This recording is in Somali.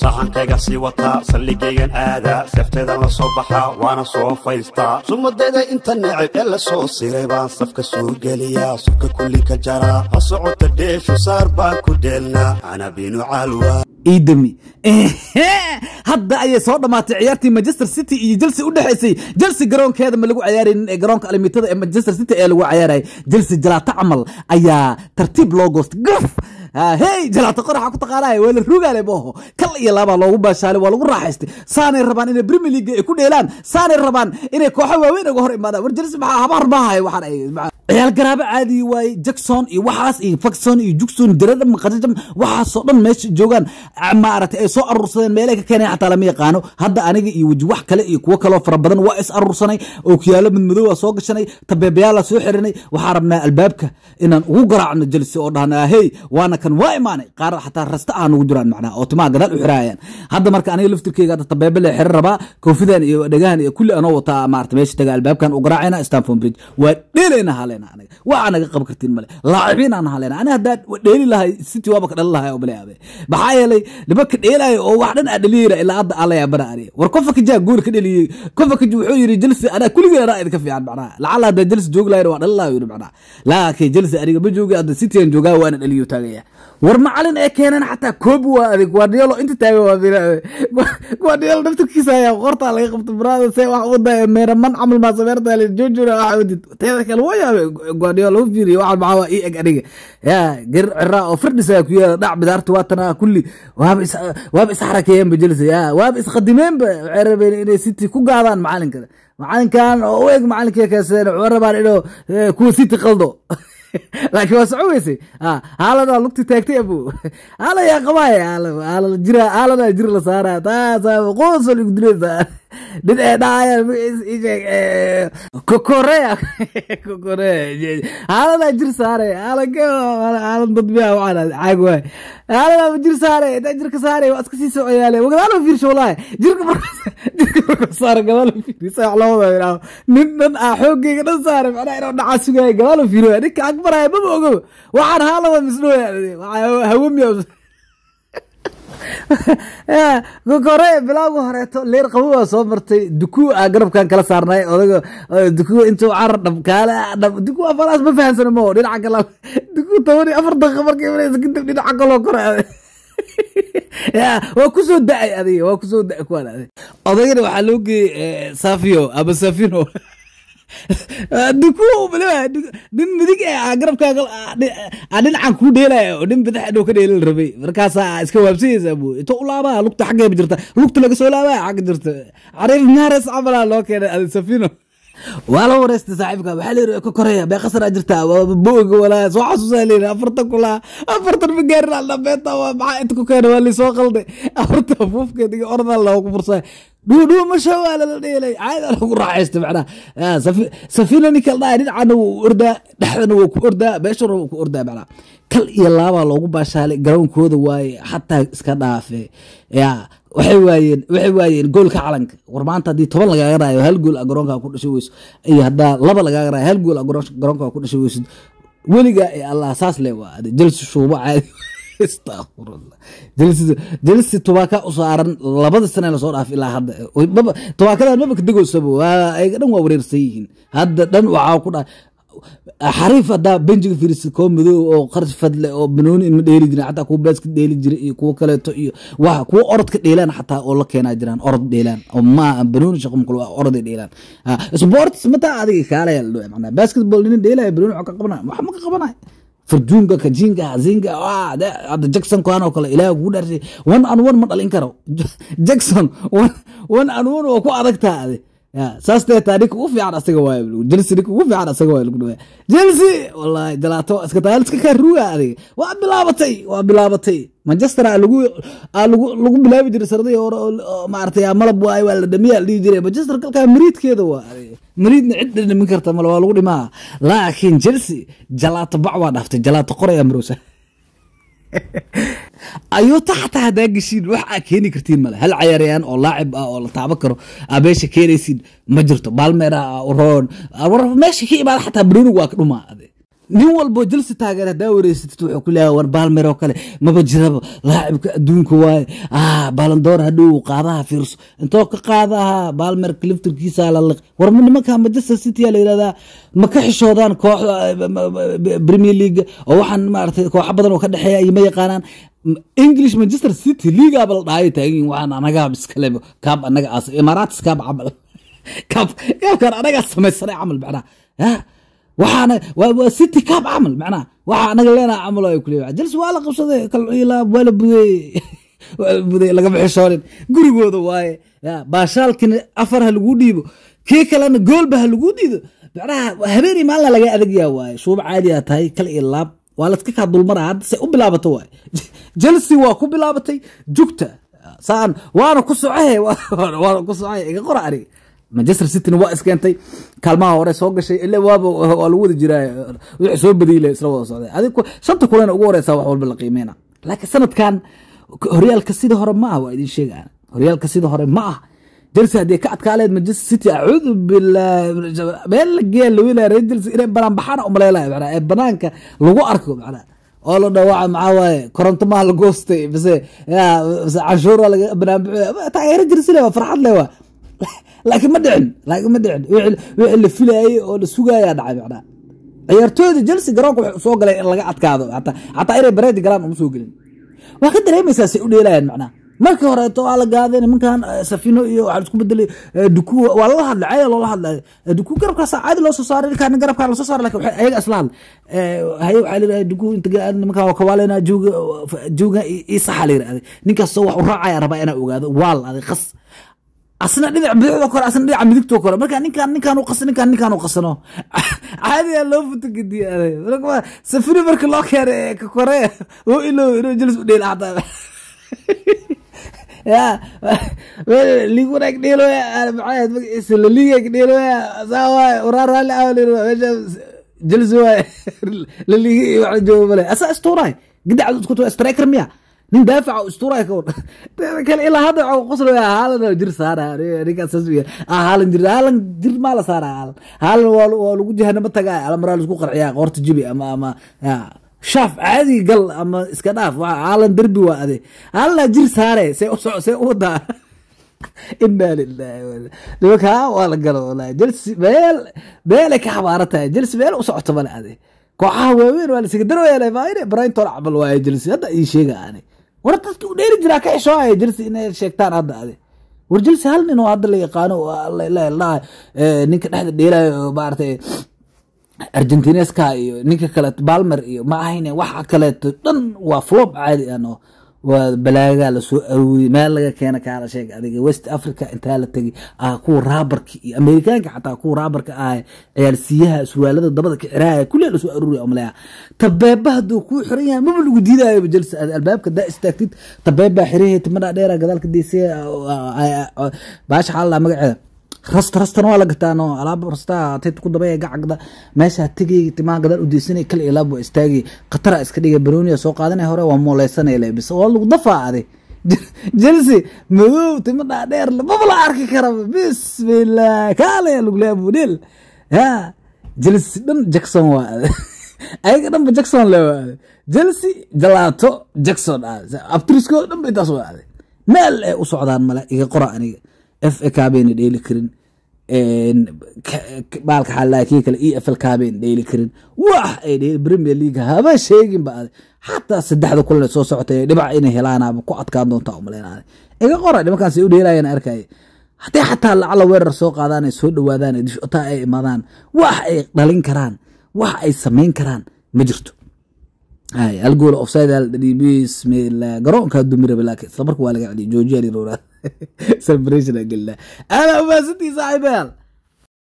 saxankayga sii wataa saldhigaygan aada seeftaydan lasoo soo baxaa waana soo faystaa sumadayda inta neceb ee la soo siray baan safka soo geliyaa subka kulli ka jaraa ha socota dheeshu saar baan ku dheelnaa anabinu calwa iidami hadda ayay soo dhammaatay ciyaartii manchester city iyo jelse u dhexaysay jelse garoonkeeda ma lagu cayaaraynin ee garoonka alimitada ee manchester city ee lagu cayaarayay jelse jalaato camal ayaa tartiib loo goosta gaf Ah, hey jalaato qoraxa ku taqaanaay waa la rugaale mooho kal iyo laabaa loogu baashaalay waa lagu raaxaystay saanay rabaan inay premier league ay ku dheelaan saanay rabaan inay kooxo waaweyn uga hor imaadaan warjelis maxaa habar maahay waxaan ay ciyaal garaabe caadi waaye jackson iyo waxaas iyo faxon iyo jugson darada maqajajam waxaasoo dhan meesha joogaan ah, maaragtay ay soo aruursadeen meelay ka keeneen xataa lama yaqaano hadda aniga iyo weji wax kale iyo kuwo kaloo fara badan waa is aruursanay ookiyaalo midmadowaa soo gashanay tabeebayaalaa soo xiranay waxaan rabnaa albaabka inaan ugu garaacno jelsi oo dhahna hey waana halkan waa imaanay qaar xataa rasta ah nagu jiraan macnaha oo timaha gadaal u xiraayaan hadda marka aniga laftirkeyga hadda tabeebe lee xira rabaa koofidan iyo dhagahan iyo kulli anoo wataa maarta meesha taga albaabkan u garaacayna stanford bridge waa dheelayna haleyna anaga waxaa naga qaban kartiin male laacibiin aan haleyna aniga haddaan dheeli lahay city waaba ka dhalin lahay oo bale aabe maxaa yeelay nimanka dheelaayo oo wax dhan aa dhaliyeyna ilaa hadda alla yaabana ani war kofa kajaa gool ka dheliyey kofa kaji wuxuu yiri jelsi anaa kuligeen anaa idinka fiican macnaha lacalla haddaan jelsi joogi lahayna waa dhalin lahay yiri macnaha laakiin jelsi aniga ma joogi hadda city aan joogaa waana dhaliyo taagaya war macalin ee keeneen xataa koobi waa aday guardiolo inta taagan guardiolo daftarkiisa ayaa qortaa laga qabto brada se wax uda meeraman camal maasameertaale joojura ah, waxa udid teeda kale waa yaabe guardiolo u fiiriyo waxa maxaa ii eg aniga yaa gar ciraa oo firdhisaa ku yaala dhac bidaarta waa kulli waaba is waaba is jelisa yaa waaba is waxay rabeen inay city ku gaadaan macalinkan macalinkan oo u eg macalinkii kaaseen waxay rabaan inuu eh, kuwa city qaldo laakiin waa socon weysay ah, aalada lugti taagtay abu aalaya qabay aalada jira aalada jira la saara taasaa qoosol igdunaysaa mid ee dhaaya magaciisa ii sheeg kokorea kokorea haaladaa jir saaray haalad haalad badbiya waxaan caag waay haaladaaba jir saaray intaa jirka saaray waa iska sii socoyaale gadaalo fiirsha wallahi jirka markaa jirka markaa saara gadaalo fiiri sa wax loo wada idhaaho nin dhan ah xooggeyga dhan saaray macnaha inuu dhacaa sugaya gadaalo fiiri ninka agbaraya maba ogo waxaan haalaba misdhooya waxaa hawamiya hore bilowga horeeto leer qabobaa soo martay dukuu aa garabkan kala saarnay odaga intuu carar dhabkaale dhab dukuu afalaas ma fahansana mo dhinaca kala duku toban iyo afar daqiiqa markay imanaysa kadib dhinaca kaloo kore aday waa kusoo da-ay adiga waa kusoo da-ay kuwan aday odagana waxaa loo geeyey safiyo ama safino nin midig ah, garabkaaga dhinacan kuu dheelaya oo nin badax ka dheelal rabay markaasaa iska waabsayeysaa bu inta u laabaa lugta xaggeeba jirta lugta laga soo laabaa xagga jirta cariif nyares camalaa loo keenay adisafino waala wareystay saaxiibka waxaa layihi ka koreya bee khasara jirtaa booga walaa soo xasuusaa layihi afartan kulaa afartan ma gaarin aldhambeeta waa maxaa inta ku keena waa laysoo qalday afartan fuufkeed iyo ordaa loogu fursaa dhuudhuu masha waa lala dheelay caada lagu raaxaysta macnaa safiina ninkal dhahay dhinacana wuu ordaa dhexdana wuu ku ordaa meeshana wuu ku ordaa macnaa tal iyo laaba loogu baashaalay garoonkooda waaye xataa iska dhaafe ya waxay waayeen waxay waayeen goolka calanka war maanta haddii toban lagaaga raayo hal gool a garoonkaa ku dhasha weyso iyo haddaa laba lagaaga raayo hal gool a ku dhasha weysid weligaa ee allah saas le waa jalsi shuubo caadi astaaqfirullah tubaaka u saaran labada sane lasoo dhaaf ilaa hadda tubaakadan maba ka degoysaba waa dhan waa wareersan yihiin hadda dhan waxaa ku dhaa xariif haddaa benjiga fiirisa koo madoob oo qars fadle oo banooni inma dheeli jirin xataa kuwa baaska dheeli jira iyo kuwo kaleeto iyo wa kuwo orodka dheelaan xataa oo la keenaa jiraan orod dheelaan oo maaha banooni shaqumkul oroday dheelaan ah, sports mataa adiga kaalaya la dhoe macnaa basketball nina dheelaya banooni waxka qabanaya wax ma ka qabanaya farjuunka kajinka hasinka hadda jackson kan oo kale ilaah kugu dhaarshay one an one ma dhalin karo jackson one an one oo ku adagtaa ade saas deeta ninka ugu fiican asaga waay jelsi ninka ugu fiican asaga waay lagu dhawaa jelsi wallahi jalaato iska taalska ka ruga adiga waa bilaabatay waa bilaabatay manchester aa lagu aa lagu lagu bilaabi jiray sanadihii hore oo maaragtay malab waaye waa la dhamiya la dhihi jiray manchester kalkaa mariidkeeda waa mariidna cid la dhamin karta male waa lagu dhimaa laakiin jelsi jalaato bac waa dhaaftay jalaato qoray amroosa ayuuta xataa haddaa geshiin wax aa keeni kartiin male hal cayarayaan oo laacib ah oo la taaban karo aa meesha keenaysiin ma jirto balmera ah roon meesha ka imaada xataa brunig waa ka dhumaa ade nin walbo jalsi taageer haddaa wareysatid wuxuu ku leeyahay war baalmer oo kale maba jiraba laacibka adduunka waaye ah baalandoor hadhow qaadaha fiirso intoo ka qaadaha baalmer cliftirkiisaa la liq war nimanka manchester city la yihahdaa ma ka xishoodaan kooxda ah, premier league oo waxaan maaragtay kooxo badan oo ka dhexeeya ay ma yaqaanaan english manchester city liigaba la dhaayo taagin waxaan anagaa iskale kaab anaga aas imaaratis kaab camal kaab kaabkaan anagaa samaysanay camal macnaha ah, waxaana waa city cab camal macnaha waxa anaga leenaha camal ay ku leeyahay waa la qabsaday kalciila waa la budeeyey budeeyey laga bixishoonin gurigooda waaye baashaalkina afar lagu dhiibo kii kalena goolba ha lagu diido macnaha habeenii maalina laga adagyaa waaye shuub caadiyaa tahay kalciilaab waa laiska kaa hadda se u bilaabato waaye jalsi waa ku bilaabatay jugta saan waana ku socohe waana ku socohe iga qora aniga manchester cityna waa iskeentay kaalmaha hore soo gashay ile waaba waa lagu wada jiraa wixii soo badiile isla wada socday adig shanta kulena ugu horeysaa wax walba la qiimeyna laakiin sanadkan horyaalka sidii hore ma ah waa idin sheegaan horyaalka sidii hore ma ah jersey haddii ka adkaaleed manchester city acuudu billah meel la geeya lawilaa reer jersey inay banaanbaxaana umaleelaya macnaa ee banaanka lagu arko macnaa oo la dhawaca maxaa waaye koronto maaha la goostay mise canshuura laga banaanbaxoya taageero jersey waa farxad le waa laakiin ma dhicin laakiin ma dhicin wixii la filaayey oo la sugaaya dhacay macnaa ciyaartooyda jelsi garoonka waxay usoo galeen in laga adkaado xataa inay bareedi galaan uma soo gelin waa ka dareemaysaa say u dheelayaan macnaa markii horeeto waa la gaaden nimankan eh, safino iyo waxaa isku bedelay eh, duku waa loola hadlay caya loola hadlay eh, duku garabkaasa caadi loo soo saaray ninkaan garabkaa lasoo saaray lakin ayaga isla hadlay haye waxaa layidhahda duku inta nimankaan waa kawaalena jooga jooga ii la yidhahday ninkaasoo wax u raacaya rabaa inaa ogaado waal aday khas asna dhinac bidixda kore asna dhinaca midigto kore marka ninkaan ninkaan u qasno ninkaan ninkaan u qasno caadigaa loo futo safiri marka loo keena ee ka kore wuu ilow inuu jelis u dheel ahdaa ya liig wanaag dheelooya maxaad male asaa istuuraay gidacad isku tura striker miya nin daafaca isturay ka war kale ilaa hadda qoslo haalan jir saara ninkaas saas weeyaan ah, haalan jir haalan jir maa la saara haalan haalan waa waa lagu jahanama tagaa almaraa la isku qarciyaa qoorta jibi ama ama shaaf caadi gal ama iska dhaaf waa haalan derbi waa ade haalan jir saare see u soco see u wadaa inaa lilahi nimankaa ah, waa la galo wallahi jelsi meel meelay ka xabaara tahay jelsi meel u socoto male ade kooxaha waaweyn waa la siga darweelay maaine braintool camal waayo jelsi hadda ii sheega ani war dadki u dheeri jiraa ka xishooaya jelsi inay sheegtaan hadda ade war jelsi hal nin oo hadda la yaqaano eh, ninka dhexda dheelayo oo maaragtay argentineska iyo ninka kaleeto balmer iyo ma ahayne waxa kaleeto dhan waa flob caadi ano ah, waa balaagaa lasoo arooriyey meel laga keena kaala sheeg adiga west africa intaa la tegay ah kuwa raabarka iyo amerikaanka xataa kuwa raabarka ah ciyaarsiiyaha surwaalada dabada ka xiraaya kulliya lasoo arooriya omaleya tabeeba haduu kuu xiran yahay maba lagu diidaayo jals albaabka daa istaagtid tabeebbaa xirahe timadhaa dheera gadaalka deysaya ah, ah, ah, baasha xaalala magaceeda rasta rastana waa la gataan alaab rastaa tet ku daba gacagda meesha tegay timaa gadaal udeysana kale ilaab waa istaagay khatara iska dhiga baroniya soo qaadana hore waa mooleysanay lebis waa lagu dafaacday jelsi madow timo dhaadheer lamaba la arki karaba bismillah kaale lugulea budhel ya jelsi dhan jackson waa ayaga dhanba jackson le waa aaday jelsi jalaato jackson aaday ah, abtriskoo dhanba intaas waa aaday meel ay u socdaan male iga qora aniga f e kaabeyna dheeli karin baalka xalaakiin kale e fl kaabayn dheeli karin wax ay dheeli premier league haba sheeginba ade xataa saddexda kulan soo socotay dhibac inay helaanaaba ku adkaan doontaa umaleynaaday iga qora nimankaasi u dheelayan arkaya haddii xataa lacala weerar soo qaadaan ay soo dhawaadaan ay dishotaa ay imaadaan wax ay dhalin karaan wax ay samayn karaan ma jirto halgoola ofside garoonka dumirabe laakiin isla marka waa laga celiy joojiya سبريشن اقول له انا وما ستي صاحبان